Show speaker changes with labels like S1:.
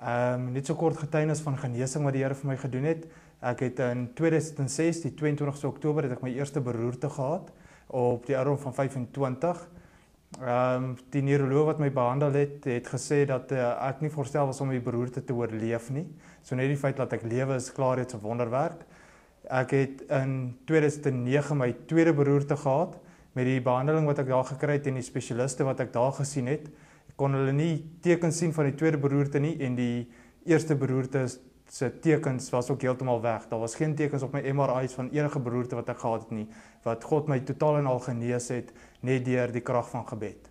S1: Ehm um, net so kort getuienis van genesing wat die Here vir my gedoen het. Ek het in 2006, die 22ste Oktober, het ek my eerste beroerte gehad op die ouderdom van 25. Ehm um, die neuroloog wat my behandel het, het gesê dat uh, ek nie voorstel was om die beroerte te oorleef nie. So net die feit dat ek lewe is klaar iets 'n wonderwerk. Ek het in 2009 my tweede beroerte gehad met die behandeling wat ek daar gekry het en die spesialiste wat ek daar gesien het kon hulle nie tekens sien van die tweede beroerte nie en die eerste beroerte se tekens was ook heeltemal weg. Daar was geen tekens op my MRI's van enige beroerte wat ek gehad het nie wat God my totaal en al genees het net deur die krag van gebed.